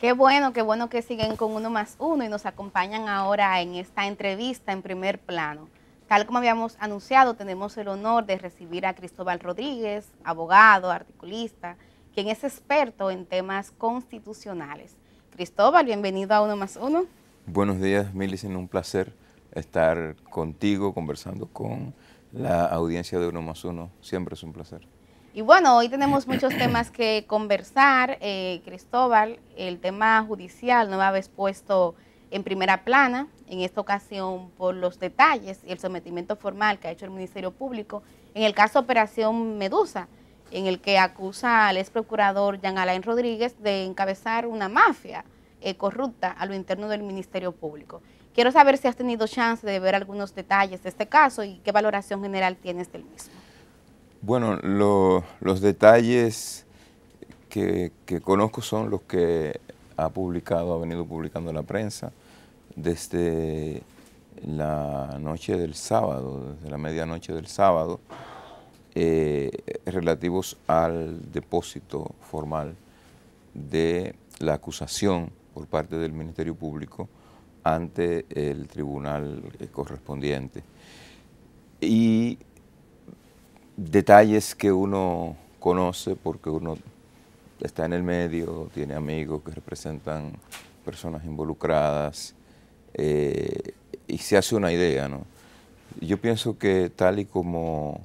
Qué bueno, qué bueno que siguen con uno más uno y nos acompañan ahora en esta entrevista en primer plano. Tal como habíamos anunciado, tenemos el honor de recibir a Cristóbal Rodríguez, abogado, articulista, quien es experto en temas constitucionales. Cristóbal, bienvenido a Uno más Uno. Buenos días, Millicent. un placer estar contigo, conversando con la audiencia de Uno más Uno. Siempre es un placer. Y bueno, hoy tenemos muchos temas que conversar. Eh, Cristóbal, el tema judicial no a haber puesto en primera plana, en esta ocasión por los detalles y el sometimiento formal que ha hecho el Ministerio Público en el caso Operación Medusa, en el que acusa al ex procurador Jean Alain Rodríguez de encabezar una mafia eh, corrupta a lo interno del Ministerio Público. Quiero saber si has tenido chance de ver algunos detalles de este caso y qué valoración general tienes del mismo. Bueno, los detalles que, conozco son los que ha publicado, ha venido publicando la prensa desde la noche del sábado, desde la medianoche del sábado, eh, relativos al depósito formal de la acusación por parte del Ministerio Público ante el tribunal eh, correspondiente. Y detalles que uno conoce porque uno está en el medio, tiene amigos que representan personas involucradas eh, y se hace una idea, Yo pienso que tal y como,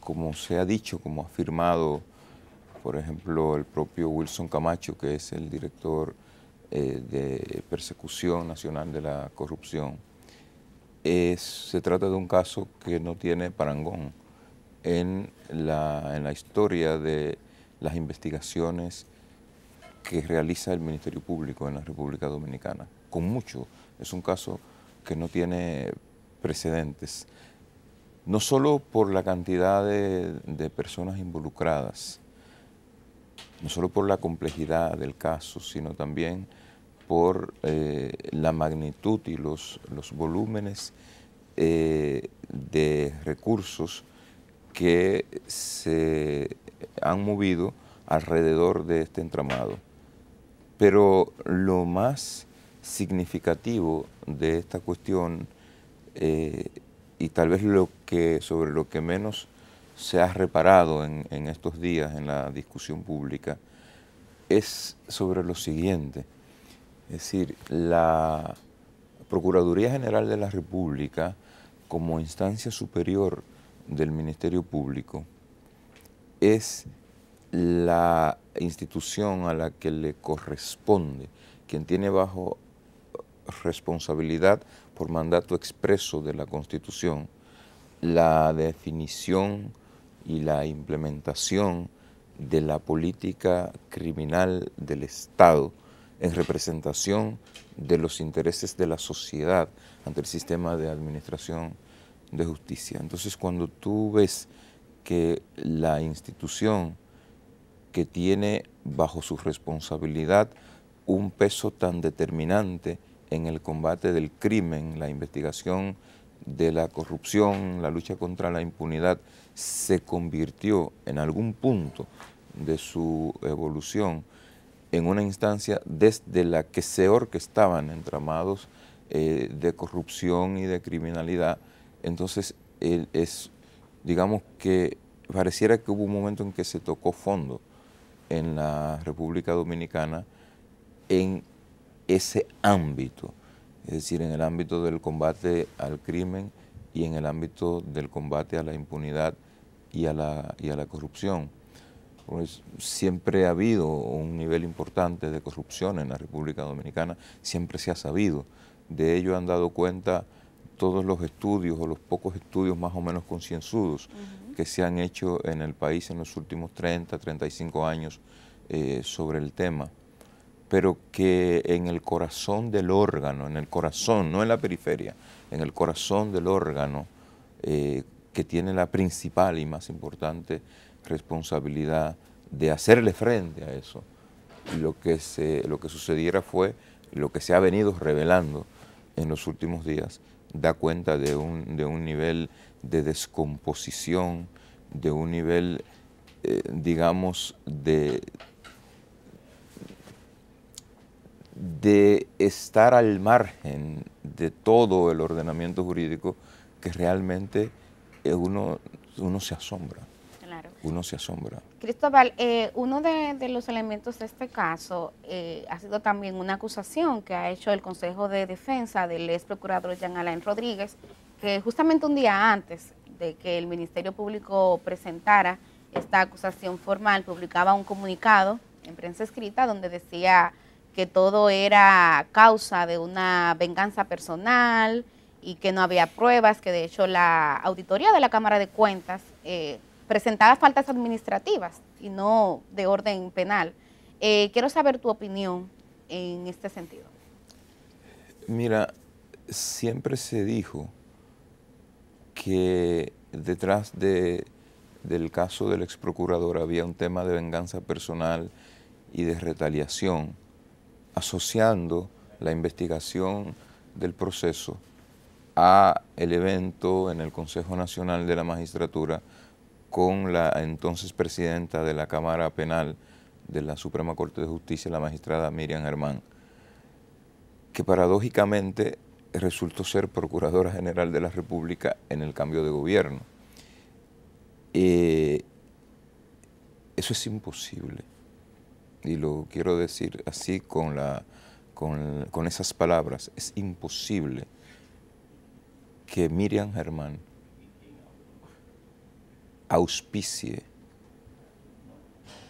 como se ha dicho, como ha afirmado, por ejemplo, el propio Wilson Camacho, que es el director eh, de Persecución Nacional de la Corrupción, se trata de un caso que no tiene parangón en la, historia de las investigaciones que realiza el Ministerio Público en la República Dominicana, con mucho. Es un caso que no tiene precedentes, no solo por la cantidad de, personas involucradas, no solo por la complejidad del caso, sino también por eh, la magnitud y los, los volúmenes eh, de recursos que se han movido alrededor de este entramado. Pero lo más significativo de esta cuestión eh, y tal vez lo que, sobre lo que menos se ha reparado en estos días en la discusión pública es sobre lo siguiente. Es decir, la Procuraduría General de la República como instancia superior del Ministerio Público es la institución a la que le corresponde, quien tiene bajo responsabilidad por mandato expreso de la Constitución la definición y la implementación de la política criminal del Estado en representación de los intereses de la sociedad ante el sistema de administración de justicia. Entonces cuando tú ves que la institución que tiene bajo su responsabilidad un peso tan determinante en el combate del crimen, la investigación de la corrupción, la lucha contra la impunidad, se convirtió en algún punto de su evolución en una instancia desde la que se orquestaban entramados eh, de corrupción y de criminalidad entonces, es, digamos que pareciera que hubo un momento en que se tocó fondo en la República Dominicana en ese ámbito, es decir, en el ámbito del combate al crimen y en el ámbito del combate a la impunidad y a la, corrupción. Pues, siempre ha habido un nivel importante de corrupción en la República Dominicana, siempre se ha sabido. De ello han dado cuenta todos los estudios o los pocos estudios más o menos concienzudos que se han hecho en el país en los últimos 30, 35 años eh, sobre el tema, pero que en el corazón del órgano, en el corazón, no en la periferia, en el corazón del órgano eh, que tiene la principal y más importante responsabilidad de hacerle frente a eso, lo que, lo que sucediera fue lo que se ha venido revelando en los últimos días, da cuenta de un, nivel de descomposición, de un nivel, eh, digamos, de, de estar al margen de todo el ordenamiento jurídico que realmente eh, uno, uno se asombra. Uno se asombra. Cristóbal, eh, uno de, los elementos de este caso eh, ha sido también una acusación que ha hecho el Consejo de Defensa del ex procurador Jean Alain Rodríguez, que justamente un día antes de que el Ministerio Público presentara esta acusación formal, publicaba un comunicado en prensa escrita donde decía que todo era causa de una venganza personal y que no había pruebas, que de hecho la auditoría de la Cámara de Cuentas eh, presentaba faltas administrativas y no de orden penal. Eh, quiero saber tu opinión en este sentido. Mira, siempre se dijo que detrás de, del caso del ex procurador había un tema de venganza personal y de retaliación, asociando la investigación del proceso a el evento en el Consejo Nacional de la Magistratura con la entonces presidenta de la Cámara Penal de la Suprema Corte de Justicia, la magistrada Miriam Germán, que paradójicamente resultó ser Procuradora General de la República en el cambio de gobierno. Eh, eso es imposible. Y lo quiero decir así con, con, con esas palabras. Es imposible que Miriam Germán auspicie,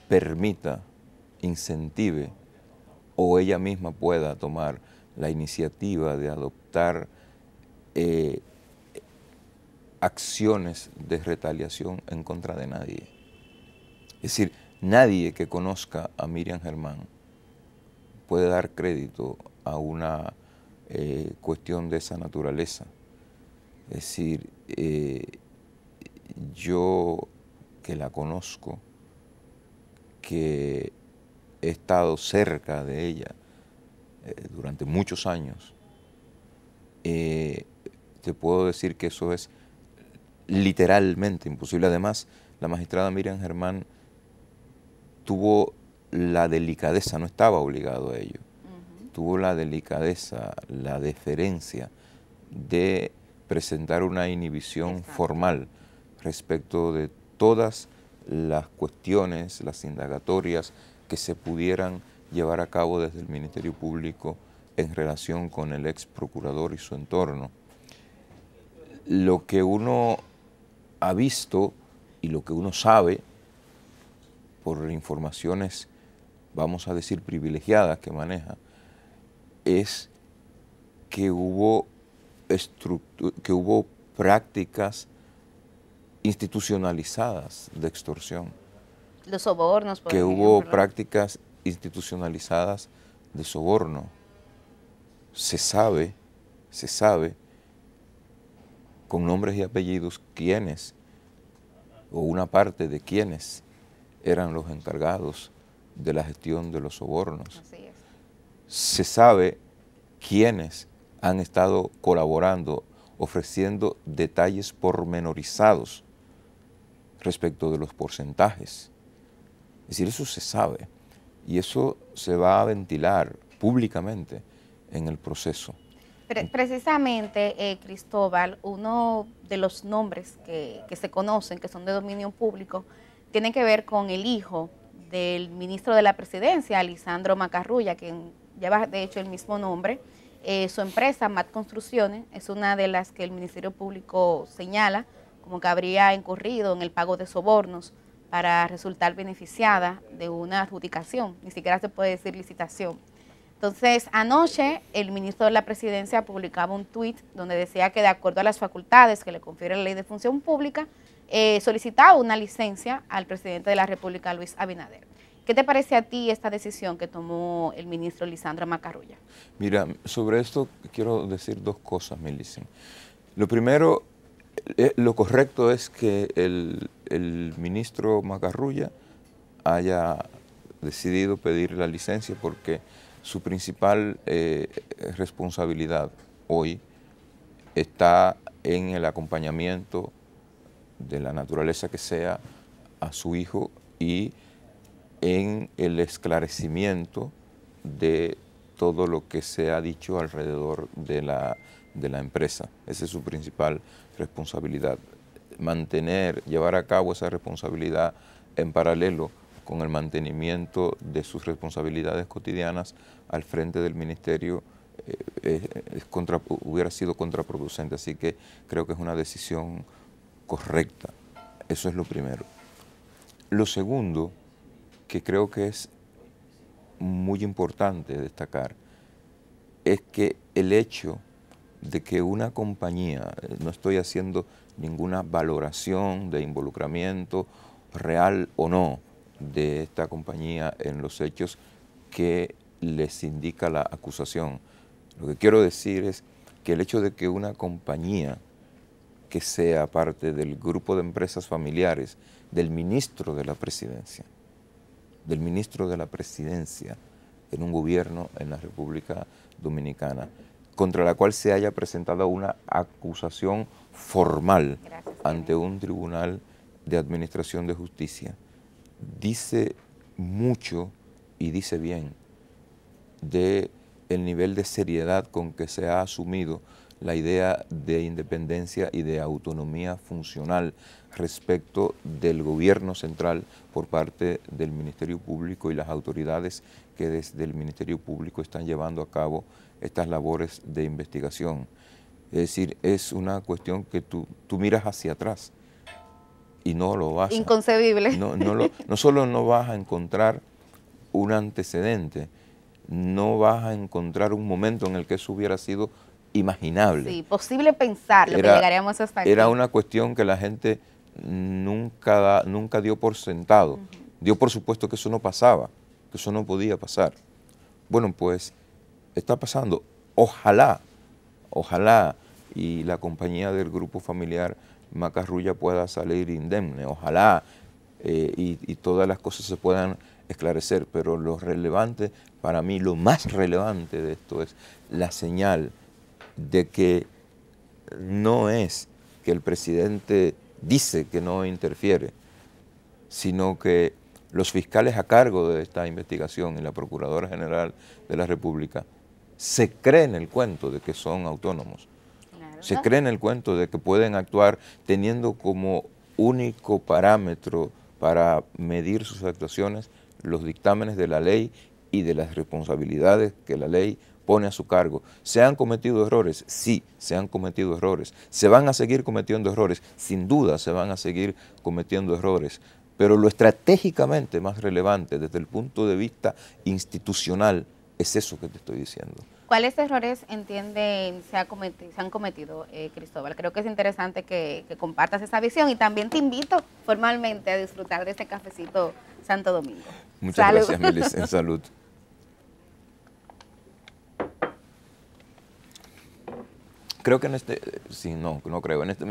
permita, incentive o ella misma pueda tomar la iniciativa de adoptar eh, acciones de retaliación en contra de nadie. Es decir, nadie que conozca a Miriam Germán puede dar crédito a una eh, cuestión de esa naturaleza. Es decir, eh, yo que la conozco, que he estado cerca de ella eh, durante muchos años, eh, te puedo decir que eso es literalmente imposible. Además, la magistrada Miriam Germán tuvo la delicadeza, no estaba obligado a ello, tuvo la delicadeza, la deferencia de presentar una inhibición formal respecto de todas las cuestiones, las indagatorias que se pudieran llevar a cabo desde el Ministerio Público en relación con el ex procurador y su entorno. Lo que uno ha visto y lo que uno sabe por informaciones, vamos a decir, privilegiadas que maneja, es que hubo, que hubo prácticas institucionalizadas de extorsión. Los sobornos. Por que hubo prácticas institucionalizadas de soborno. Se sabe, se sabe, con nombres y apellidos, quiénes o una parte de quiénes eran los encargados de la gestión de los sobornos. Se sabe quiénes han estado colaborando, ofreciendo detalles pormenorizados respecto de los porcentajes. Es decir, eso se sabe y eso se va a ventilar públicamente en el proceso. precisamente, eh, Cristóbal, uno de los nombres que, se conocen, que son de dominio público, tiene que ver con el hijo del ministro de la presidencia, Alisandro Macarrulla, quien lleva de hecho el mismo nombre. Eh, su empresa, MAT Construcciones, es una de las que el Ministerio Público señala como que habría incurrido en el pago de sobornos para resultar beneficiada de una adjudicación, ni siquiera se puede decir licitación. Entonces, anoche el ministro de la Presidencia publicaba un tuit donde decía que de acuerdo a las facultades que le confiere la ley de función pública, eh, solicitaba una licencia al presidente de la República, Luis Abinader. ¿Qué te parece a ti esta decisión que tomó el ministro Lisandro Macarrulla? Mira, sobre esto quiero decir dos cosas, Melissa. Lo primero, eh, lo correcto es que el, ministro Macarrulla haya decidido pedir la licencia porque su principal eh, responsabilidad hoy está en el acompañamiento de la naturaleza que sea a su hijo y en el esclarecimiento de todo lo que se ha dicho alrededor de la, empresa. ese es su principal responsabilidad. Mantener, llevar a cabo esa responsabilidad en paralelo con el mantenimiento de sus responsabilidades cotidianas al frente del ministerio eh, hubiera sido contraproducente. Así que creo que es una decisión correcta. Eso es lo primero. Lo segundo, que creo que es muy importante destacar, es que el hecho de que una compañía, eh, no estoy haciendo ninguna valoración de involucramiento real o no de esta compañía en los hechos que les indica la acusación. Lo que quiero decir es que el hecho de que una compañía que sea parte del grupo de empresas familiares del ministro de la presidencia, del ministro de la presidencia en un gobierno en la República Dominicana, contra la cual se haya presentado una acusación formal ante un tribunal de administración de justicia. Dice mucho y dice bien de el nivel de seriedad con que se ha asumido la idea de independencia y de autonomía funcional respecto del gobierno central por parte del Ministerio Público y las autoridades que desde el Ministerio Público están llevando a cabo estas labores de investigación. Es decir, es una cuestión que tú, miras hacia atrás y no lo vas Inconcebible. A, no, no, no solo no vas a encontrar un antecedente, no vas a encontrar un momento en el que eso hubiera sido imaginable. Sí, posible pensar lo era, que llegaríamos hasta Era una cuestión que la gente nunca, nunca dio por sentado. Dio por supuesto que eso no pasaba, que eso no podía pasar. Bueno, pues está pasando. Ojalá, ojalá, y la compañía del grupo familiar Macarrulla pueda salir indemne, ojalá, eh, y todas las cosas se puedan esclarecer, pero lo relevante, para mí lo más relevante de esto es la señal de que no es que el presidente dice que no interfiere, sino que los fiscales a cargo de esta investigación y la Procuradora General de la República se cree en el cuento de que son autónomos. Se cree en el cuento de que pueden actuar teniendo como único parámetro para medir sus actuaciones los dictámenes de la ley y de las responsabilidades que la ley pone a su cargo. ¿Se han cometido errores? Sí, se han cometido errores. ¿Se van a seguir cometiendo errores? Sin duda se van a seguir cometiendo errores. Pero lo estratégicamente más relevante desde el punto de vista institucional es eso que te estoy diciendo. ¿Cuáles errores entienden se, han cometido, eh, Cristóbal? Creo que es interesante que, compartas esa visión y también te invito formalmente a disfrutar de este cafecito Santo Domingo. Muchas gracias, Melis. En salud. Creo que en este, sí, no, no creo, en este